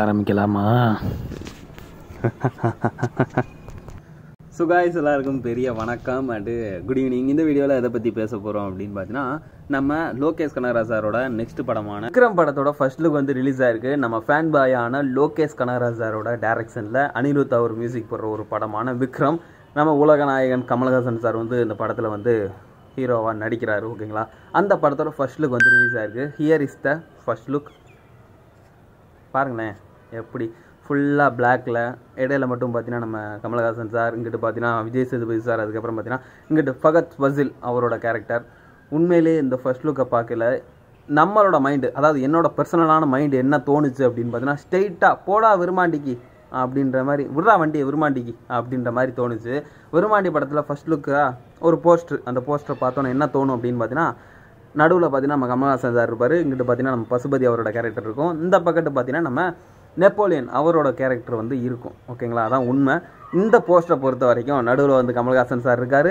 ஆரம்பிக்கலாமா சுகாய்ஸ் எல்லாருக்கும் பெரிய வணக்கம் அண்டு குட் ஈவினிங் இந்த வீடியோவில் எதை பற்றி பேச போகிறோம் அப்படின்னு பார்த்தீங்கன்னா நம்ம லோகேஷ் கனகராஜாரோட நெக்ஸ்ட் படமான விக்ரம் படத்தோட ஃபர்ஸ்ட் லுக் வந்து ரிலீஸ் ஆயிருக்கு நம்ம ஃபேன் பாயான லோகேஷ் கனகராஜாரோட டேரக்ஷனில் அனிருத் அவர் மியூசிக் போடுற ஒரு படமான விக்ரம் நம்ம உலகநாயகன் கமலஹாசன் சார் வந்து இந்த படத்தில் வந்து ஹீரோவாக நடிக்கிறாரு ஓகேங்களா அந்த படத்தோட ஃபர்ஸ்ட் லுக் வந்து ரிலீஸ் ஆயிருக்கு here is the first look பாருங்களேன் எப்படி ஃபுல்லாக பிளாக்கில் இடையில மட்டும் பார்த்தீங்கன்னா நம்ம கமலஹாசன் சார் இங்கிட்டு பார்த்தீங்கன்னா விஜய் சேதுபதி சார் அதுக்கப்புறம் பார்த்தீங்கன்னா இங்கிட்டு ஃபகத் ஃபசில் அவரோட கேரக்டர் உண்மையிலே இந்த ஃபர்ஸ்ட் லுக்கை பார்க்கல நம்மளோட மைண்டு அதாவது என்னோட பர்சனலான மைண்டு என்ன தோணுச்சு அப்படின்னு பார்த்தீங்கன்னா ஸ்ட்ரெயிட்டாக போடா விருமாண்டிக்கு அப்படின்ற மாதிரி விடுறா வண்டியை விருமாண்டிக்கு அப்படின்ற மாதிரி தோணுச்சு விருமாண்டி படத்தில் ஃபஸ்ட் லுக்காக ஒரு போஸ்டர் அந்த போஸ்டரை பார்த்தோன்னே என்ன தோணும் அப்படின்னு பார்த்தீங்கன்னா நடுவில் பார்த்தீங்கன்னா நம்ம கமல்ஹாசன் சார் இருப்பார் இங்கிட்டு பார்த்தீங்கன்னா நம்ம பசுபதி அவரோட கேரக்டர் இருக்கும் இந்த பக்கத்து பார்த்தீங்கன்னா நம்ம நெப்போலியன் அவரோட கேரக்டர் வந்து இருக்கும் ஓகேங்களா அதான் உண்மை இந்த போஸ்டரை பொறுத்த வரைக்கும் நடுவில் வந்து கமல்ஹாசன் சார் இருக்கார்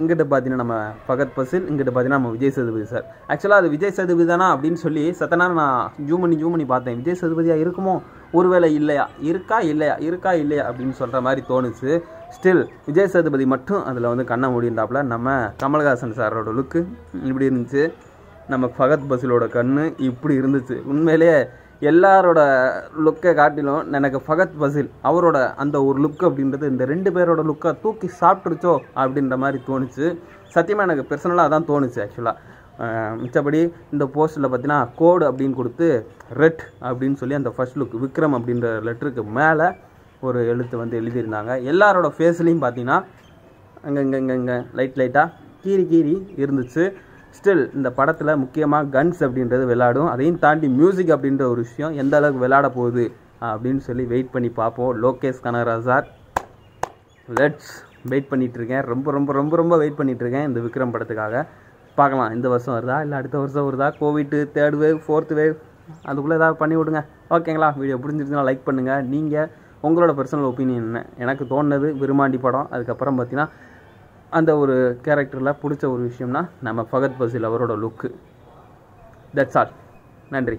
இங்கிட்ட பார்த்தீங்கன்னா நம்ம பகத் பசில் இங்கிட்ட பார்த்தீங்கன்னா நம்ம விஜய் சதுபதி சார் ஆக்சுவலாக அது விஜய் சதுபதி தானா அப்படின்னு சொல்லி சத்தனார நான் ஜூம் பண்ணி ஜூம் பண்ணி பார்த்தேன் விஜய் சதுபதியாக இருக்குமோ ஒருவேளை இல்லையா இருக்கா இல்லையா இருக்கா இல்லையா அப்படின்னு சொல்கிற மாதிரி தோணுச்சு ஸ்டில் விஜய் சேதுபதி மட்டும் அதில் வந்து கண்ணை மூடியிருந்தாப்புல நம்ம கமல்ஹாசன் சாரோட லுக்கு இப்படி இருந்துச்சு நம்ம பகத் பசிலோட கண் இப்படி இருந்துச்சு உண்மையிலேயே எல்லாரோட லுக்கை காட்டிலும் எனக்கு ஃபகத் பசில் அவரோட அந்த ஒரு லுக் அப்படின்றது இந்த ரெண்டு பேரோட லுக்கை தூக்கி சாப்பிட்ருச்சோ அப்படின்ற மாதிரி தோணுச்சு சத்தியமாக எனக்கு பர்சனலாக அதான் தோணுச்சு ஆக்சுவலாக மிச்சபடி இந்த போஸ்ட்டில் பார்த்தீங்கன்னா கோடு அப்படின்னு கொடுத்து ரெட் அப்படின்னு சொல்லி அந்த ஃபர்ஸ்ட் லுக் விக்ரம் அப்படின்ற லெட்டருக்கு மேலே ஒரு எழுத்து வந்து எழுதியிருந்தாங்க எல்லாரோட ஃபேஸ்லேயும் பார்த்தீங்கன்னா அங்கே இங்கே இங்கே இங்கே லைட் லைட்டாக கீறி கீறி இருந்துச்சு ஸ்டில் இந்த படத்தில் முக்கியமாக கன்ஸ் அப்படின்றது விளாடும் அதையும் தாண்டி மியூசிக் அப்படின்ற ஒரு விஷயம் எந்த அளவுக்கு விளாட போகுது அப்படின்னு சொல்லி வெயிட் பண்ணி பார்ப்போம் லோகேஷ் கனகராஜார் லெட்ஸ் வெயிட் பண்ணிகிட்ருக்கேன் ரொம்ப ரொம்ப ரொம்ப ரொம்ப வெயிட் பண்ணிகிட்ருக்கேன் இந்த விக்ரம் படத்துக்காக பார்க்கலாம் இந்த வருஷம் வருதா இல்லை அடுத்த வருஷம் வருதா Covid third wave fourth wave அதுக்குள்ளே ஏதாவது பண்ணி விடுங்க ஓகேங்களா வீடியோ பிடிச்சிருச்சுன்னா லைக் பண்ணுங்கள் நீங்கள் உங்களோட பர்சனல் ஒப்பீனியன் என்ன எனக்கு தோணுனது விரும்மாண்டி படம் அதுக்கப்புறம் பார்த்தீங்கன்னா அந்த ஒரு கேரக்டரில் பிடிச்ச ஒரு விஷயம்னா நம்ம ஃபகத் பசில் அவரோட லுக்கு தட்ஸ் ஆல் நன்றி